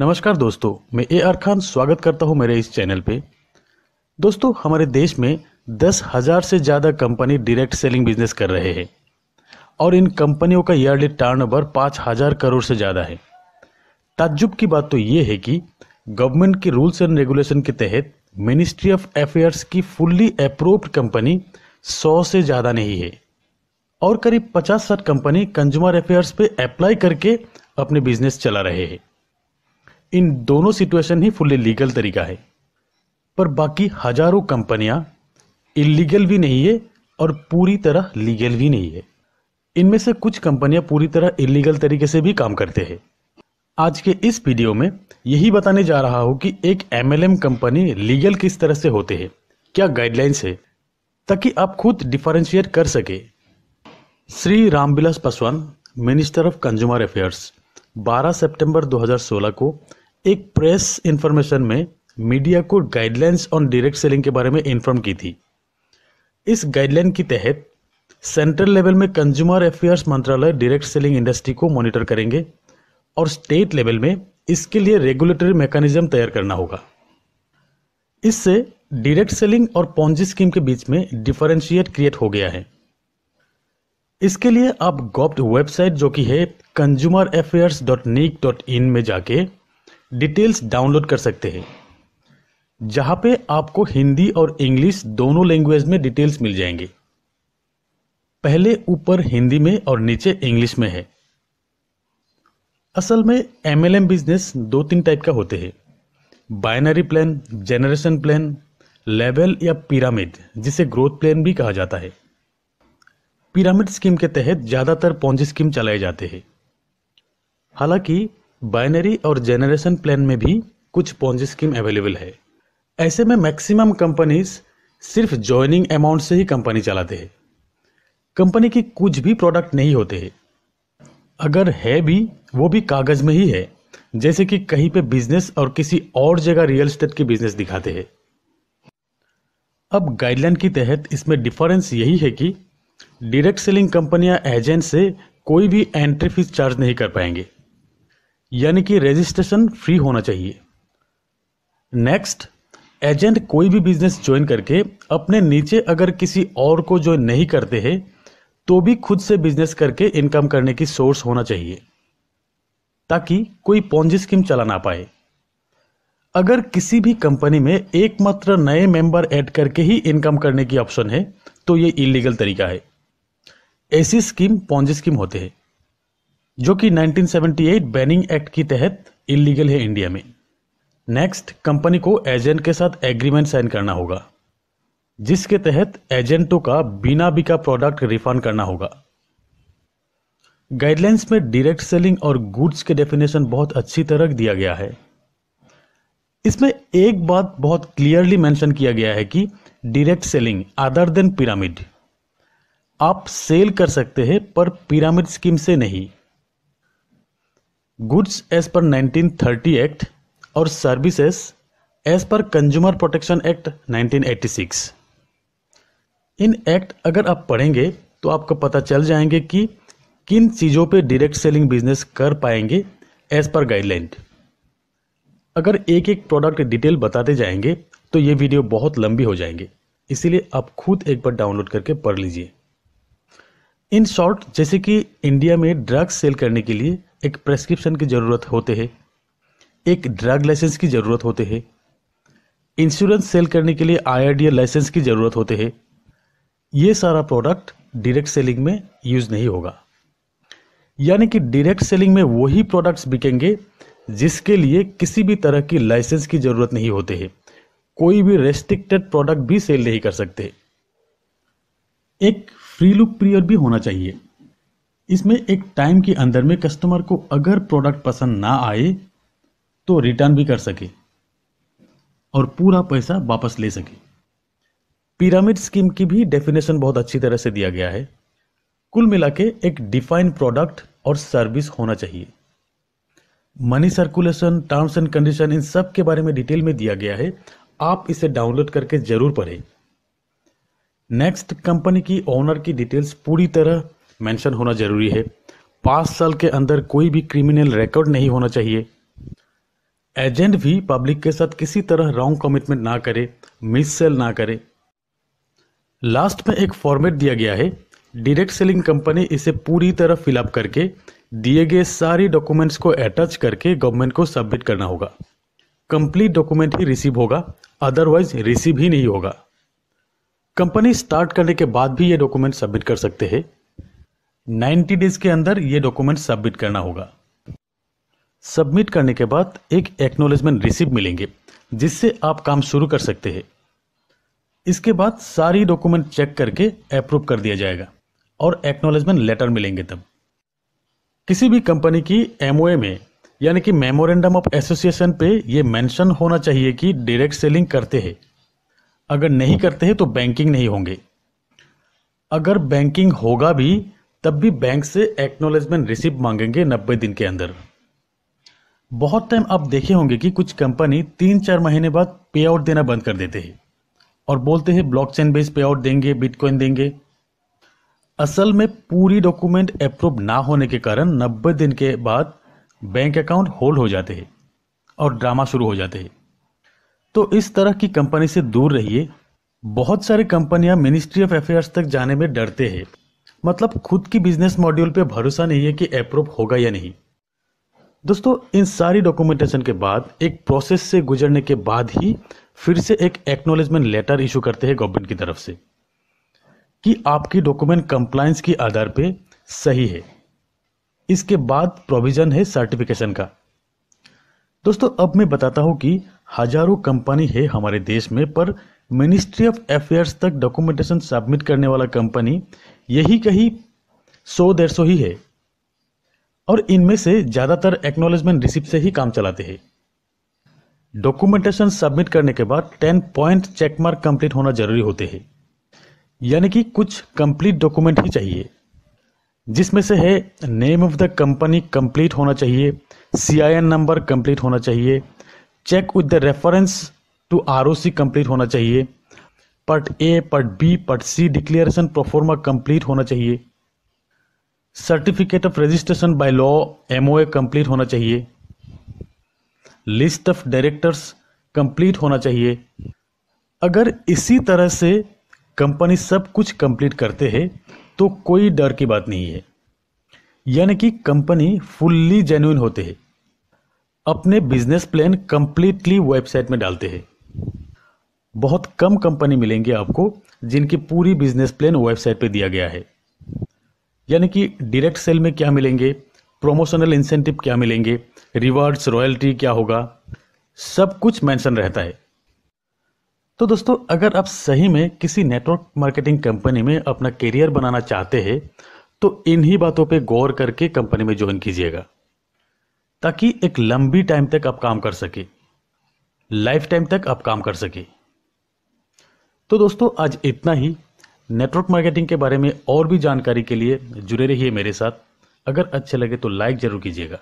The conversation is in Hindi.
नमस्कार दोस्तों मैं ए आर खान स्वागत करता हूं मेरे इस चैनल पे दोस्तों हमारे देश में दस हज़ार से ज़्यादा कंपनी डायरेक्ट सेलिंग बिजनेस कर रहे हैं और इन कंपनियों का ईयरली ओवर पाँच हज़ार करोड़ से ज़्यादा है ताज्जुब की बात तो ये है कि गवर्नमेंट के रूल्स एंड रेगुलेशन के तहत मिनिस्ट्री ऑफ अफेयर्स की फुल्ली अप्रूव्ड कंपनी सौ से ज़्यादा नहीं है और करीब पचास साठ कंपनी कंज्यूमर अफेयर्स पे अप्लाई करके अपने बिजनेस चला रहे हैं इन दोनों सिचुएशन ही फुल्ली लीगल तरीका है पर बाकी हजारों कंपनियां इलीगल भी नहीं है और पूरी तरह लीगल भी नहीं है इनमें से कुछ कंपनियां पूरी तरह इलीगल तरीके से भी काम करते हैं आज के इस वीडियो में यही बताने जा रहा हूं कि एक एम कंपनी लीगल किस तरह से होते हैं क्या गाइडलाइंस है ताकि आप खुद डिफरेंशिएट कर सके Shri Ramvilas Paswan minister of consumer affairs 12 सितंबर 2016 को एक प्रेस इंफॉर्मेशन में मीडिया को गाइडलाइंस ऑन डायरेक्ट सेलिंग के बारे में इन्फॉर्म की थी इस गाइडलाइन के तहत सेंट्रल लेवल में कंज्यूमर अफेयर्स मंत्रालय डायरेक्ट सेलिंग इंडस्ट्री को मॉनिटर करेंगे और स्टेट लेवल में इसके लिए रेगुलेटरी मैकेनिज्म तैयार करना होगा इससे डायरेक्ट सेलिंग और पॉन्जी स्कीम के बीच में डिफरेंशिएट क्रिएट हो गया है इसके लिए आप गॉप्ड वेबसाइट जो कि है consumer affairs dot nic dot in में जाके डिटेल्स डाउनलोड कर सकते हैं जहाँ पे आपको हिंदी और इंग्लिश दोनों लैंग्वेज में डिटेल्स मिल जाएंगे पहले ऊपर हिंदी में और नीचे इंग्लिश में है असल में एम एल बिजनेस दो तीन टाइप का होते हैं binary plan generation plan level या पिरामिड जिसे ग्रोथ प्लान भी कहा जाता है पिरामिड स्कीम के तहत ज़्यादातर पौजी स्कीम चलाए जाते हैं हालांकि बाइनरी और जेनरेशन प्लान में भी कुछ पॉन्जी स्कीम अवेलेबल है ऐसे में मैक्सिमम कंपनीज सिर्फ ज्वाइनिंग अमाउंट से ही कंपनी चलाते हैं कंपनी की कुछ भी प्रोडक्ट नहीं होते है अगर है भी वो भी कागज़ में ही है जैसे कि कहीं पे बिजनेस और किसी और जगह रियल स्टेट की बिजनेस दिखाते हैं अब गाइडलाइन के तहत इसमें डिफरेंस यही है कि डायरेक्ट सेलिंग कंपनियां एजेंट से कोई भी एंट्री फीस चार्ज नहीं कर पाएंगे यानी कि रजिस्ट्रेशन फ्री होना चाहिए नेक्स्ट एजेंट कोई भी बिजनेस ज्वाइन करके अपने नीचे अगर किसी और को ज्वाइन नहीं करते हैं तो भी खुद से बिजनेस करके इनकम करने की सोर्स होना चाहिए ताकि कोई पौजी स्कीम चला ना पाए अगर किसी भी कंपनी में एकमात्र नए मेंबर ऐड करके ही इनकम करने की ऑप्शन है तो ये इलीगल तरीका है ऐसी स्कीम पौजी स्कीम होते हैं जो कि 1978 बैनिंग एक्ट के तहत इलीगल है इंडिया में नेक्स्ट कंपनी को एजेंट के साथ एग्रीमेंट साइन करना होगा जिसके तहत एजेंटों का बिना बिका प्रोडक्ट रिफंड करना होगा गाइडलाइंस में डायरेक्ट सेलिंग और गुड्स के डेफिनेशन बहुत अच्छी तरह दिया गया है इसमें एक बात बहुत क्लियरली मेंशन किया गया है कि direct selling other than pyramid आप सेल कर सकते हैं पर पिरामिड स्कीम से नहीं गुड्स एज पर 1930 एक्ट और सर्विसेज एज पर कंज्यूमर प्रोटेक्शन एक्ट 1986 इन एक्ट अगर आप पढ़ेंगे तो आपको पता चल जाएंगे कि किन चीज़ों पे डायरेक्ट सेलिंग बिजनेस कर पाएंगे एज पर गाइडलाइन अगर एक एक प्रोडक्ट डिटेल बताते जाएंगे तो ये वीडियो बहुत लंबी हो जाएंगे इसीलिए आप खुद एक बार डाउनलोड करके पढ़ लीजिए इन शॉर्ट जैसे कि इंडिया में ड्रग्स सेल करने के लिए एक प्रेस्क्रिप्शन की ज़रूरत होते हैं एक ड्रग लाइसेंस की ज़रूरत होते हैं इंश्योरेंस सेल करने के लिए आई लाइसेंस की ज़रूरत होते हैं ये सारा प्रोडक्ट डायरेक्ट सेलिंग में यूज़ नहीं होगा यानी कि डायरेक्ट सेलिंग में वही प्रोडक्ट्स बिकेंगे जिसके लिए किसी भी तरह की लाइसेंस की ज़रूरत नहीं होते है कोई भी रेस्ट्रिक्टेड प्रोडक्ट भी सेल नहीं कर सकते एक फ्री लुक पीरियड भी होना चाहिए इसमें एक टाइम के अंदर में कस्टमर को अगर प्रोडक्ट पसंद ना आए तो रिटर्न भी कर सके और पूरा पैसा वापस ले सके पिरामिड स्कीम की भी डेफिनेशन बहुत अच्छी तरह से दिया गया है कुल मिला के एक डिफाइंड प्रोडक्ट और सर्विस होना चाहिए money circulation terms and condition इन सब के बारे में डिटेल में दिया गया है आप इसे डाउनलोड करके जरूर पढ़ें नेक्स्ट कंपनी की ओनर की डिटेल्स पूरी तरह मेंशन होना ज़रूरी है पाँच साल के अंदर कोई भी क्रिमिनल रिकॉर्ड नहीं होना चाहिए एजेंट भी पब्लिक के साथ किसी तरह रॉन्ग कमिटमेंट ना करे मिस सेल ना करे लास्ट में एक फॉर्मेट दिया गया है डायरेक्ट सेलिंग कंपनी इसे पूरी तरह फिलअप करके दिए गए सारे डॉक्यूमेंट्स को अटैच करके गवर्नमेंट को सबमिट करना होगा कंप्लीट डॉक्यूमेंट ही रिसीव होगा अदरवाइज रिसीव ही नहीं होगा कंपनी स्टार्ट करने के बाद भी ये डॉक्यूमेंट सबमिट कर सकते हैं 90 डेज के अंदर ये डॉक्यूमेंट सबमिट करना होगा सबमिट करने के बाद एक एक्नोलेजमेंट रिसिप्ट मिलेंगे जिससे आप काम शुरू कर सकते हैं इसके बाद सारी डॉक्यूमेंट चेक करके अप्रूव कर दिया जाएगा और एक्नोलेजमेंट लेटर मिलेंगे तब किसी भी कंपनी की एम में यानी कि मेमोरेंडम ऑफ एसोसिएशन पे ये मेंशन होना चाहिए कि डायरेक्ट सेलिंग करते हैं अगर नहीं करते हैं तो बैंकिंग नहीं होंगे अगर बैंकिंग होगा भी तब भी बैंक से एक्नोलेजमेंट रिसिप्ट मांगेंगे नब्बे दिन के अंदर बहुत टाइम आप देखे होंगे कि कुछ कंपनी तीन चार महीने बाद पे आउट देना बंद कर देते हैं और बोलते हैं चेन बेस्ड पे आउट देंगे बिटकॉइन देंगे असल में पूरी डॉक्यूमेंट अप्रूव ना होने के कारण नब्बे दिन के बाद बैंक अकाउंट होल्ड हो जाते हैं और ड्रामा शुरू हो जाते हैं तो इस तरह की कंपनी से दूर रहिए बहुत सारी कंपनियां मिनिस्ट्री ऑफ अफेयर्स तक जाने में डरते हैं मतलब खुद की बिजनेस मॉड्यूल पे भरोसा नहीं है कि अप्रूव होगा या नहीं दोस्तों इन सारी डॉक्यूमेंटेशन के बाद एक प्रोसेस से गुजरने के बाद ही फिर से एक एक्नोलेजमेंट लेटर इशू करते हैं गवर्नमेंट की तरफ से कि आपकी डॉक्यूमेंट कंप्लायंस के आधार पे सही है इसके बाद प्रोविज़न है सर्टिफिकेशन का दोस्तों अब मैं बताता हूं कि हजारों कंपनी है हमारे देश में पर मिनिस्ट्री ऑफ अफेयर्स तक डॉक्यूमेंटेशन सबमिट करने वाला कंपनी यही कहीं सौ डेढ़ सौ ही है और इनमें से ज़्यादातर एक्नोलेजमेंट रिसिप्ट से ही काम चलाते हैं डॉक्यूमेंटेशन सबमिट करने के बाद टेन पॉइंट चेकमार्क कंप्लीट होना जरूरी होते हैं यानी कि कुछ कंप्लीट डॉक्यूमेंट ही चाहिए जिसमें से है name of the company complete होना चाहिए C I N number complete होना चाहिए check with the reference to R complete होना चाहिए part A part B part C declaration proforma complete होना चाहिए certificate of registration by law M complete होना चाहिए लिस्ट ऑफ डायरेक्टर्स कंप्लीट होना चाहिए अगर इसी तरह से कंपनी सब कुछ कंप्लीट करते हैं तो कोई डर की बात नहीं है यानी कि कंपनी फुल्ली जेन्यून होते हैं अपने बिजनेस प्लान कंप्लीटली वेबसाइट में डालते हैं बहुत कम कंपनी मिलेंगे आपको जिनकी पूरी बिजनेस प्लान वेबसाइट पे दिया गया है यानी कि डायरेक्ट सेल में क्या मिलेंगे प्रोमोशनल इंसेंटिव क्या मिलेंगे रिवार्ड्स रॉयल्टी क्या होगा सब कुछ मेंशन रहता है तो दोस्तों अगर आप सही में किसी नेटवर्क मार्केटिंग कंपनी में अपना करियर बनाना चाहते हैं तो इन्हीं बातों पे गौर करके कंपनी में ज्वाइन कीजिएगा ताकि एक लंबी टाइम तक आप काम कर सके लाइफ टाइम तक आप काम कर सके तो दोस्तों आज इतना ही नेटवर्क मार्केटिंग के बारे में और भी जानकारी के लिए जुड़े रहिए मेरे साथ अगर अच्छे लगे तो लाइक ज़रूर कीजिएगा